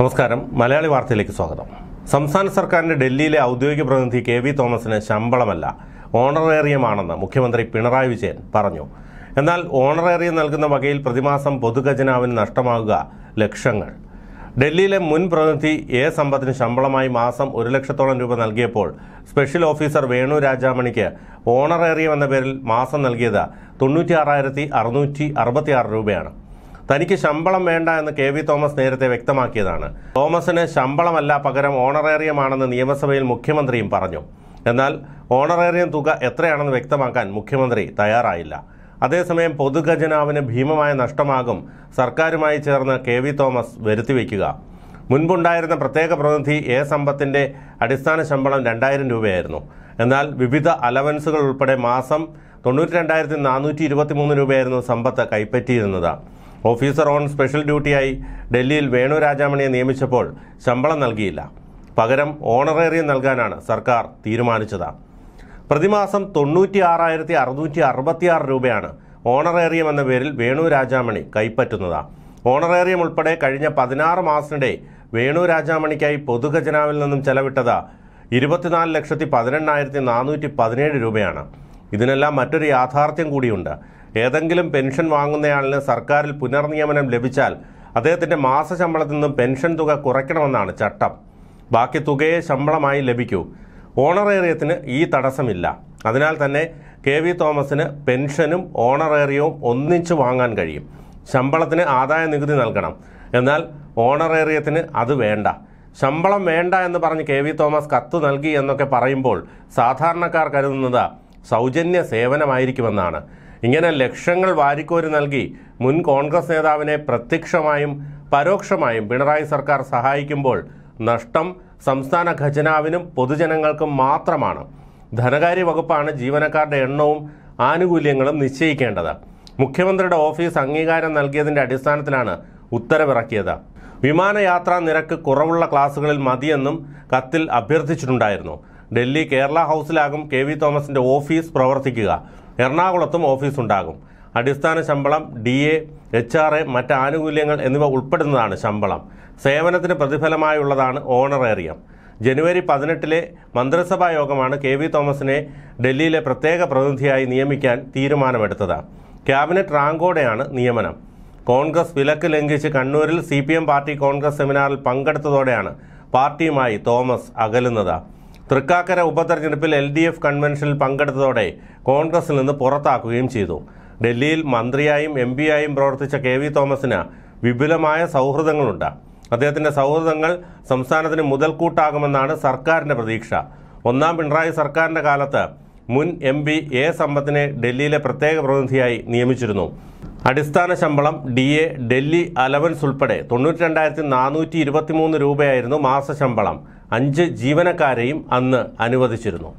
നമസ്കാരം മലയാളി വാർത്തയിലേക്ക് സ്വാഗതം സംസ്ഥാന സർക്കാരിന്റെ ഡൽഹിയിലെ ഔദ്യോഗിക പ്രതിനിധി കെ വി തോമസിന് ശമ്പളമല്ല ഓണറേറിയമാണെന്ന് മുഖ്യമന്ത്രി പിണറായി വിജയൻ പറഞ്ഞു എന്നാൽ ഓണറേറിയം നൽകുന്ന വകയിൽ പ്രതിമാസം പൊതുഖജനാവിന് നഷ്ടമാകുക ലക്ഷങ്ങൾ ഡൽഹിയിലെ മുൻ പ്രതിനിധി എ സമ്പത്തിന് ശമ്പളമായി മാസം ഒരു ലക്ഷത്തോളം രൂപ നൽകിയപ്പോൾ സ്പെഷ്യൽ ഓഫീസർ വേണു രാജാമണിക്ക് ഓണറേറിയം എന്ന പേരിൽ മാസം നൽകിയത് തൊണ്ണൂറ്റി രൂപയാണ് തനിക്ക് ശമ്പളം വേണ്ട എന്ന് കെ വി തോമസ് നേരത്തെ വ്യക്തമാക്കിയതാണ് തോമസിന് ശമ്പളമല്ല പകരം ഓണറേറിയമാണെന്ന് നിയമസഭയിൽ മുഖ്യമന്ത്രിയും പറഞ്ഞു എന്നാൽ ഓണറേറിയം തുക എത്രയാണെന്ന് വ്യക്തമാക്കാൻ മുഖ്യമന്ത്രി തയ്യാറായില്ല അതേസമയം പൊതുഖജനാവിന് ഭീമമായ നഷ്ടമാകും സർക്കാരുമായി ചേർന്ന് കെ വി തോമസ് വരുത്തിവെക്കുക മുൻപുണ്ടായിരുന്ന പ്രത്യേക പ്രതിനിധി എ സമ്പത്തിൻ്റെ അടിസ്ഥാന ശമ്പളം രണ്ടായിരം രൂപയായിരുന്നു എന്നാൽ വിവിധ അലവൻസുകൾ ഉൾപ്പെടെ മാസം തൊണ്ണൂറ്റി രണ്ടായിരത്തി നാനൂറ്റി ഇരുപത്തി മൂന്ന് രൂപയായിരുന്നു സമ്പത്ത് കൈപ്പറ്റിയിരുന്നത് ഓഫീസർ ഓൺ സ്പെഷ്യൽ ഡ്യൂട്ടിയായി ഡൽഹിയിൽ വേണു രാജാമണിയെ നിയമിച്ചപ്പോൾ ശമ്പളം നൽകിയില്ല പകരം ഓണറേറിയം നൽകാനാണ് സർക്കാർ തീരുമാനിച്ചത് പ്രതിമാസം തൊണ്ണൂറ്റി ആറായിരത്തി അറുന്നൂറ്റി അറുപത്തിയാറ് രൂപയാണ് ഓണറേറിയം എന്ന പേരിൽ വേണു രാജാമണി കൈപ്പറ്റുന്നത് ഓണറേറിയം ഉൾപ്പെടെ കഴിഞ്ഞ പതിനാറ് മാസത്തിനിടെ വേണു രാജാമണിക്കായി പൊതുഖജനാവിൽ നിന്നും ചെലവിട്ടത് ഇരുപത്തിനാല് ലക്ഷത്തി പതിനെണ്ണായിരത്തി നാനൂറ്റി പതിനേഴ് രൂപയാണ് ഇതിനെല്ലാം മറ്റൊരു യാഥാർത്ഥ്യം കൂടിയുണ്ട് ഏതെങ്കിലും പെൻഷൻ വാങ്ങുന്നയാളിന് സർക്കാരിൽ പുനർനിയമനം ലഭിച്ചാൽ അദ്ദേഹത്തിൻ്റെ മാസശമ്പളത്തിൽ നിന്നും പെൻഷൻ തുക കുറയ്ക്കണമെന്നാണ് ചട്ടം ബാക്കി തുകയെ ശമ്പളമായി ലഭിക്കൂ ഓണറേറിയത്തിന് ഈ തടസ്സമില്ല അതിനാൽ തന്നെ കെ വി തോമസിന് പെൻഷനും ഓണറേറിയവും ഒന്നിച്ചു വാങ്ങാൻ കഴിയും ശമ്പളത്തിന് ആദായ നികുതി നൽകണം എന്നാൽ ഓണറേറിയത്തിന് അത് വേണ്ട ശമ്പളം വേണ്ട എന്ന് പറഞ്ഞ് കെ വി തോമസ് കത്ത് നൽകി എന്നൊക്കെ പറയുമ്പോൾ സാധാരണക്കാർ കരുതുന്നത് സൗജന്യ സേവനമായിരിക്കുമെന്നാണ് ഇങ്ങനെ ലക്ഷങ്ങൾ വാരിക്കോരി നൽകി മുൻ കോൺഗ്രസ് നേതാവിനെ പ്രത്യക്ഷമായും പരോക്ഷമായും പിണറായി സർക്കാർ സഹായിക്കുമ്പോൾ നഷ്ടം സംസ്ഥാന ഖജനാവിനും പൊതുജനങ്ങൾക്കും മാത്രമാണ് ധനകാര്യ വകുപ്പാണ് ജീവനക്കാരുടെ എണ്ണവും ആനുകൂല്യങ്ങളും നിശ്ചയിക്കേണ്ടത് മുഖ്യമന്ത്രിയുടെ ഓഫീസ് അംഗീകാരം നൽകിയതിൻ്റെ അടിസ്ഥാനത്തിലാണ് ഉത്തരവിറക്കിയത് വിമാനയാത്രാ നിരക്ക് കുറവുള്ള ക്ലാസുകളിൽ മതിയെന്നും കത്തിൽ അഭ്യർത്ഥിച്ചിട്ടുണ്ടായിരുന്നു ഡൽഹി കേരള ഹൗസിലാകും കെ വി തോമസിന്റെ ഓഫീസ് പ്രവർത്തിക്കുക എറണാകുളത്തും ഓഫീസ് ഉണ്ടാകും അടിസ്ഥാന ശമ്പളം D A H R A മറ്റ് ആനുകൂല്യങ്ങൾ എന്നിവ ഉൾപ്പെടുന്നതാണ് ശമ്പളം സേവനത്തിന് പ്രതിഫലമായുള്ളതാണ് ഓണറേറിയം ജനുവരി പതിനെട്ടിലെ മന്ത്രിസഭാ യോഗമാണ് കെ വി തോമസിനെ ഡൽഹിയിലെ പ്രത്യേക പ്രതിനിധിയായി നിയമിക്കാൻ തീരുമാനമെടുത്തത് ക്യാബിനറ്റ് റാങ്കോടെയാണ് നിയമനം കോൺഗ്രസ് വിലക്ക് ലംഘിച്ച് കണ്ണൂരിൽ സി പാർട്ടി കോൺഗ്രസ് സെമിനാറിൽ പങ്കെടുത്തതോടെയാണ് പാർട്ടിയുമായി തോമസ് അകലുന്നത് തൃക്കാക്കര ഉപതെരഞ്ഞെടുപ്പിൽ എൽ ഡി എഫ് കൺവെൻഷനിൽ പങ്കെടുത്തതോടെ കോൺഗ്രസിൽ നിന്ന് പുറത്താക്കുകയും ചെയ്തു ഡൽഹിയിൽ മന്ത്രിയായും എം പിയായും പ്രവർത്തിച്ച കെ വി തോമസിന് വിപുലമായ സൗഹൃദങ്ങളുണ്ട് അദ്ദേഹത്തിൻ്റെ സൗഹൃദങ്ങൾ സംസ്ഥാനത്തിന് മുതൽക്കൂട്ടാകുമെന്നാണ് സർക്കാരിൻ്റെ പ്രതീക്ഷ ഒന്നാം പിണറായി സർക്കാരിൻ്റെ കാലത്ത് മുൻ എം പി എ സമ്പത്തിനെ ഡൽഹിയിലെ പ്രത്യേക പ്രതിനിധിയായി നിയമിച്ചിരുന്നു അടിസ്ഥാന ശമ്പളം ഡി എ ഡൽഹി അലവൻസ് ഉൾപ്പെടെ തൊണ്ണൂറ്റി രണ്ടായിരത്തി നാനൂറ്റി മൂന്ന് രൂപയായിരുന്നു മാസശമ്പളം അഞ്ച് ജീവനക്കാരെയും അന്ന് അനുവദിച്ചിരുന്നു